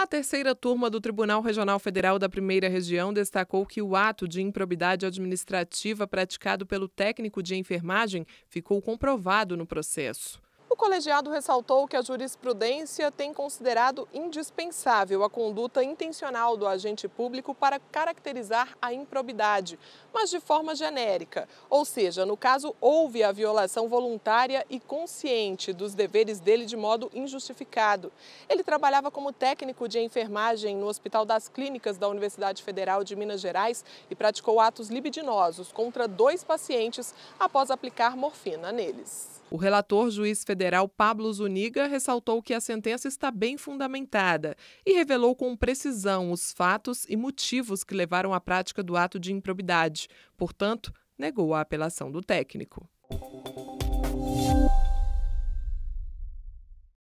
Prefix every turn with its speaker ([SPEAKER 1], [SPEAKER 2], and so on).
[SPEAKER 1] A terceira turma do Tribunal Regional Federal da Primeira Região destacou que o ato de improbidade administrativa praticado pelo técnico de enfermagem ficou comprovado no processo colegiado ressaltou que a jurisprudência tem considerado indispensável a conduta intencional do agente público para caracterizar a improbidade, mas de forma genérica, ou seja, no caso houve a violação voluntária e consciente dos deveres dele de modo injustificado. Ele trabalhava como técnico de enfermagem no Hospital das Clínicas da Universidade Federal de Minas Gerais e praticou atos libidinosos contra dois pacientes após aplicar morfina neles. O relator juiz federal federal Pablo Zuniga ressaltou que a sentença está bem fundamentada e revelou com precisão os fatos e motivos que levaram à prática do ato de improbidade. Portanto, negou a apelação do técnico.